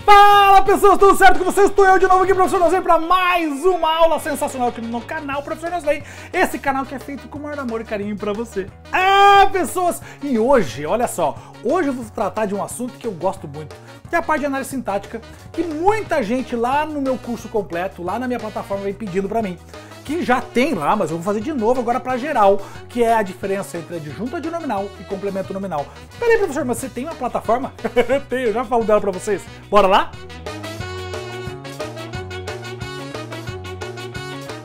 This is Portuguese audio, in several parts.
Fala pessoas, tudo certo com vocês? Estou eu de novo aqui, professor Nosley, para mais uma aula sensacional aqui no canal Professor Nosley. Esse canal que é feito com o maior amor e carinho para você. Ah, pessoas! E hoje, olha só, hoje eu vou tratar de um assunto que eu gosto muito é a parte de análise sintática, que muita gente lá no meu curso completo, lá na minha plataforma, vem pedindo para mim. Que já tem lá, mas eu vou fazer de novo agora para geral, que é a diferença entre adjunto adnominal e complemento nominal. Peraí, professor, mas você tem uma plataforma? Tenho, já falo dela para vocês. Bora lá?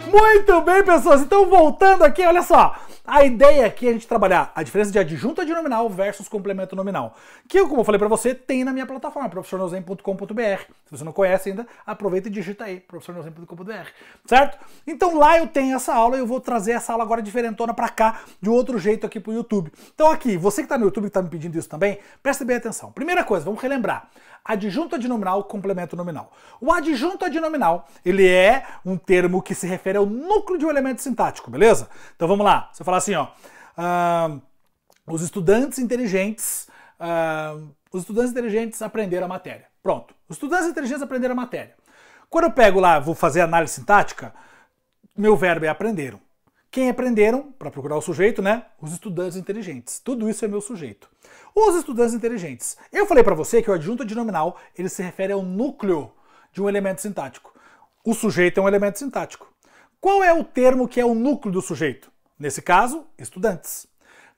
Muito bem, pessoas. Então, voltando aqui, olha só. A ideia aqui é a gente trabalhar a diferença de adjunta dinominal versus complemento nominal, que, como eu falei para você, tem na minha plataforma, profissionalzen.com.br. Se você não conhece ainda, aproveita e digita aí, profissionalzen.com.br, certo? Então, lá eu tenho essa aula e eu vou trazer essa aula agora diferentona para cá, de outro jeito aqui pro YouTube. Então, aqui, você que tá no YouTube e tá me pedindo isso também, presta bem atenção. Primeira coisa, vamos relembrar. Adjunta dinominal, complemento nominal. O adjunto adnominal, ele é um termo que se refere é o núcleo de um elemento sintático, beleza? Então vamos lá. Você fala assim, ó. Uh, os estudantes inteligentes. Uh, os estudantes inteligentes aprenderam a matéria. Pronto. Os estudantes inteligentes aprenderam a matéria. Quando eu pego lá, vou fazer análise sintática, meu verbo é aprenderam. Quem aprenderam, para procurar o sujeito, né? Os estudantes inteligentes. Tudo isso é meu sujeito. Os estudantes inteligentes. Eu falei para você que o adjunto adnominal, ele se refere ao núcleo de um elemento sintático. O sujeito é um elemento sintático. Qual é o termo que é o núcleo do sujeito? Nesse caso, estudantes.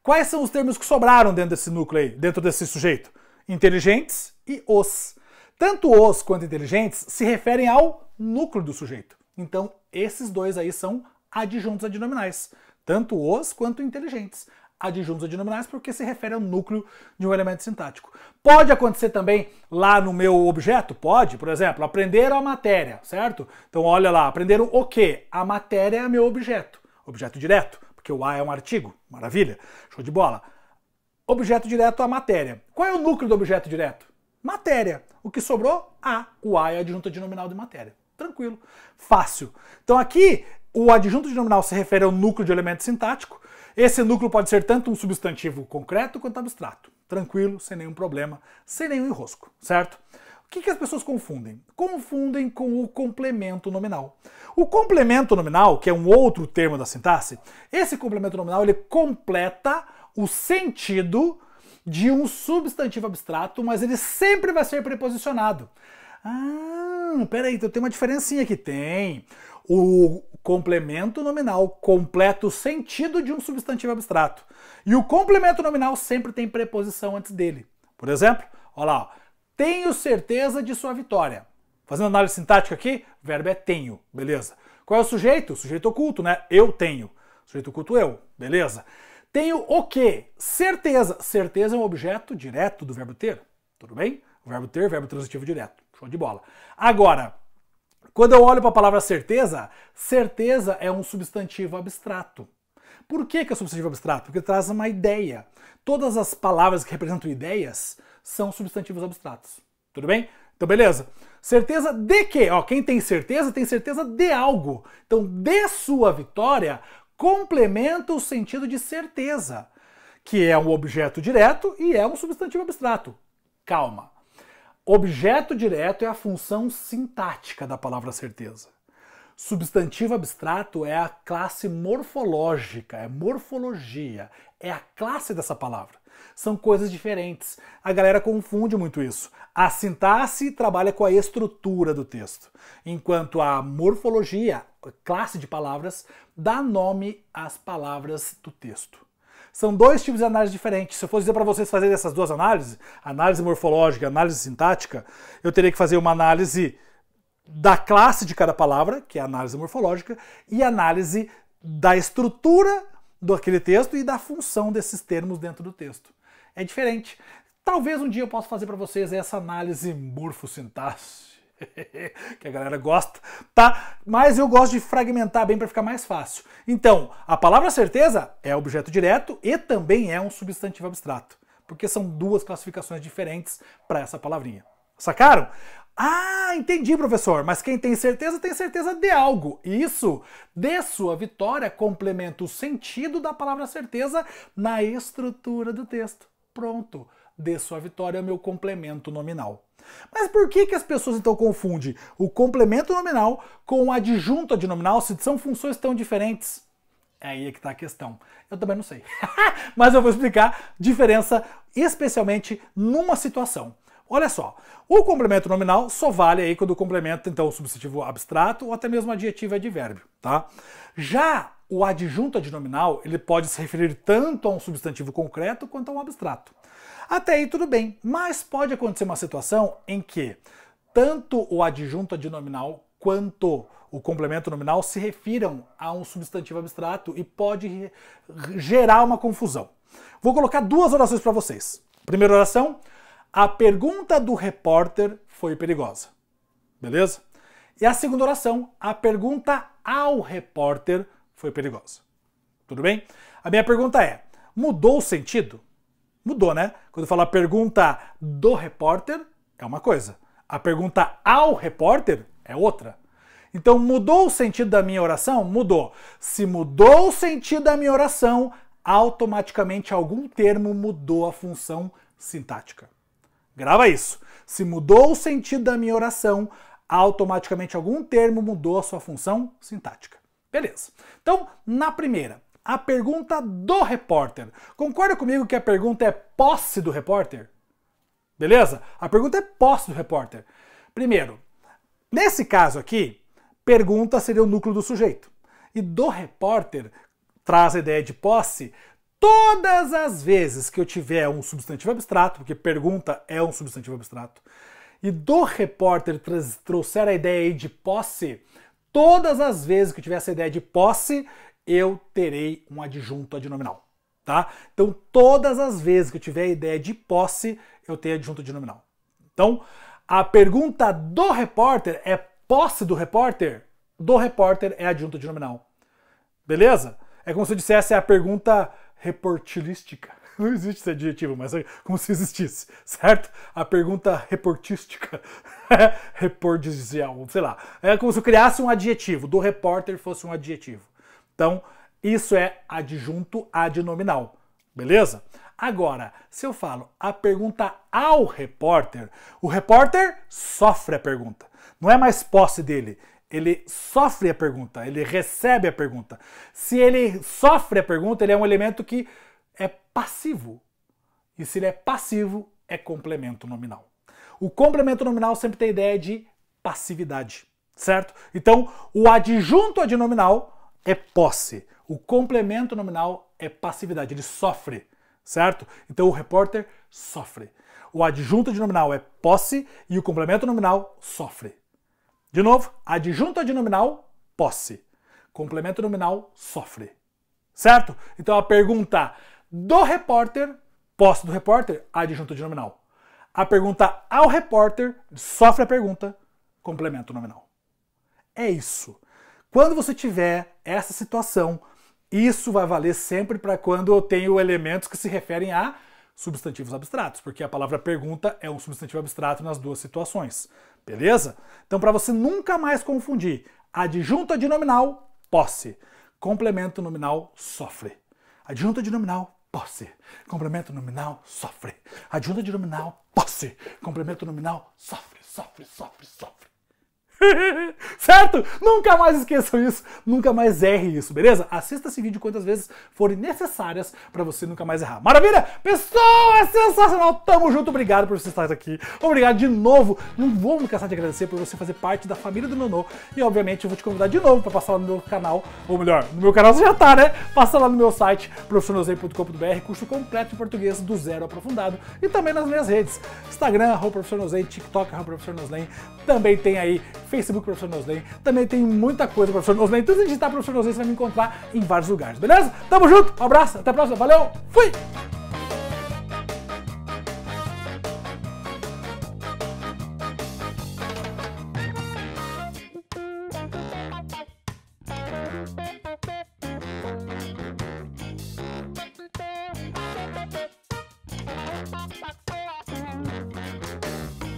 Quais são os termos que sobraram dentro desse núcleo aí, dentro desse sujeito? Inteligentes e os. Tanto os quanto inteligentes se referem ao núcleo do sujeito. Então, esses dois aí são adjuntos adnominais, tanto os quanto inteligentes adjuntos ou denominados porque se refere ao núcleo de um elemento sintático. Pode acontecer também lá no meu objeto? Pode, por exemplo, aprender a matéria, certo? Então olha lá, aprenderam o quê? A matéria é meu objeto, objeto direto, porque o A é um artigo, maravilha, show de bola. Objeto direto a matéria. Qual é o núcleo do objeto direto? Matéria. O que sobrou? A. O A é adjunto denominal de matéria. Tranquilo, fácil. Então aqui o adjunto denominal se refere ao núcleo de elemento sintático, esse núcleo pode ser tanto um substantivo concreto quanto abstrato. Tranquilo, sem nenhum problema, sem nenhum enrosco, certo? O que, que, as pessoas confundem? Confundem com o complemento nominal. O complemento nominal, que é um outro termo da sintaxe, esse complemento nominal ele completa o sentido de um substantivo abstrato, mas ele sempre vai ser preposicionado. Ah, peraí, então tem uma diferencinha que tem o complemento nominal completa o sentido de um substantivo abstrato. E o complemento nominal sempre tem preposição antes dele. Por exemplo, olha lá, tenho certeza de sua vitória. Fazendo análise sintática aqui, verbo é tenho, beleza. Qual é o sujeito? Sujeito oculto, né? Eu tenho. Sujeito oculto eu, beleza. Tenho o quê? Certeza. Certeza é um objeto direto do verbo ter, tudo bem? O verbo ter, verbo transitivo direto. Show de bola. Agora, quando eu olho para a palavra certeza, certeza é um substantivo abstrato. Por que, que é substantivo abstrato? Porque traz uma ideia. Todas as palavras que representam ideias são substantivos abstratos. Tudo bem? Então, beleza. Certeza de quê? Ó, quem tem certeza, tem certeza de algo. Então, de sua vitória, complementa o sentido de certeza, que é um objeto direto e é um substantivo abstrato. Calma. Objeto direto é a função sintática da palavra certeza. Substantivo abstrato é a classe morfológica, é morfologia, é a classe dessa palavra. São coisas diferentes. A galera confunde muito isso. A sintaxe trabalha com a estrutura do texto, enquanto a morfologia, classe de palavras, dá nome às palavras do texto. São dois tipos de análise diferentes. Se eu fosse dizer para vocês fazerem essas duas análises, análise morfológica, análise sintática, eu teria que fazer uma análise da classe de cada palavra, que é a análise morfológica, e análise da estrutura do aquele texto e da função desses termos dentro do texto. É diferente. Talvez um dia eu possa fazer para vocês essa análise morfossintática que a galera gosta, tá? Mas eu gosto de fragmentar bem para ficar mais fácil. Então, a palavra certeza é objeto direto e também é um substantivo abstrato, porque são duas classificações diferentes para essa palavrinha. Sacaram? Ah, entendi, professor, mas quem tem certeza tem certeza de algo. Isso, de sua vitória, complementa o sentido da palavra certeza na estrutura do texto. Pronto de sua vitória, é meu complemento nominal. Mas por que, que as pessoas então confundem o complemento nominal com o adjunto adnominal se são funções tão diferentes? É aí é que está a questão. Eu também não sei. Mas eu vou explicar diferença, especialmente numa situação. Olha só, o complemento nominal só vale aí quando o complemento, então, o substantivo abstrato ou até mesmo adjetivo é e advérbio, tá? Já o adjunto adnominal, ele pode se referir tanto a um substantivo concreto quanto a um abstrato. Até aí tudo bem, mas pode acontecer uma situação em que tanto o adjunto adnominal quanto o complemento nominal se refiram a um substantivo abstrato e pode gerar uma confusão. Vou colocar duas orações para vocês. Primeira oração: a pergunta do repórter foi perigosa. Beleza? E a segunda oração: a pergunta ao repórter foi perigosa. Tudo bem? A minha pergunta é: mudou o sentido? Mudou, né? Quando eu falo a pergunta do repórter, é uma coisa. A pergunta ao repórter é outra. Então mudou o sentido da minha oração? Mudou. Se mudou o sentido da minha oração, automaticamente algum termo mudou a função sintática. Grava isso. Se mudou o sentido da minha oração, automaticamente algum termo mudou a sua função sintática. Beleza. Então, na primeira, a pergunta do repórter. Concorda comigo que a pergunta é posse do repórter? Beleza? A pergunta é posse do repórter. Primeiro, nesse caso aqui, pergunta seria o núcleo do sujeito. E do repórter traz a ideia de posse todas as vezes que eu tiver um substantivo abstrato, porque pergunta é um substantivo abstrato, e do repórter trouxer a ideia de posse, todas as vezes que eu tiver essa ideia de posse, eu terei um adjunto adnominal. Tá? Então, todas as vezes que eu tiver a ideia de posse, eu tenho adjunto adnominal. Então, a pergunta do repórter é posse do repórter? Do repórter é adjunto adnominal. Beleza? É como se eu dissesse a pergunta reportilística. Não existe esse adjetivo, mas é como se existisse, certo? A pergunta reportística, reporticial, sei lá. É como se eu criasse um adjetivo, do repórter fosse um adjetivo. Então, isso é adjunto adnominal, beleza? Agora, se eu falo a pergunta ao repórter, o repórter sofre a pergunta. Não é mais posse dele, ele sofre a pergunta, ele recebe a pergunta. Se ele sofre a pergunta, ele é um elemento que é passivo. E se ele é passivo, é complemento nominal. O complemento nominal sempre tem a ideia de passividade, certo? Então, o adjunto adnominal é posse. O complemento nominal é passividade, ele sofre, certo? Então o repórter sofre. O adjunto de nominal é posse e o complemento nominal sofre. De novo, adjunto de nominal, posse. Complemento nominal, sofre. Certo? Então a pergunta do repórter, posse do repórter, adjunto de nominal. A pergunta ao repórter, sofre a pergunta, complemento nominal. É isso. Quando você tiver essa situação, isso vai valer sempre para quando eu tenho elementos que se referem a substantivos abstratos, porque a palavra pergunta é um substantivo abstrato nas duas situações. Beleza? Então, para você nunca mais confundir adjunta de nominal, posse. Complemento nominal, sofre. Adjunta de nominal, posse. Complemento nominal, sofre. Adjunta de nominal, posse. Complemento nominal, sofre, sofre, sofre, sofre. certo? Nunca mais esqueçam isso, nunca mais erre isso, beleza? Assista esse vídeo quantas vezes forem necessárias para você nunca mais errar. Maravilha? Pessoal, é sensacional. Tamo junto. Obrigado por você estar aqui. Obrigado de novo. Não vou me cansar de agradecer por você fazer parte da família do Nono. E obviamente eu vou te convidar de novo para passar lá no meu canal, ou melhor, no meu canal você já tá, né? Passa lá no meu site profissionalzei.com.br, curso completo em português do zero aprofundado e também nas minhas redes. Instagram, arroba TikTok, arroba Também tem aí Facebook Professor Nosley. Também tem muita coisa Professor Nosley. Tudo se digitar tá, Professor Nosley, você vai me encontrar em vários lugares, beleza? Tamo junto, um abraço, até a próxima, valeu, fui!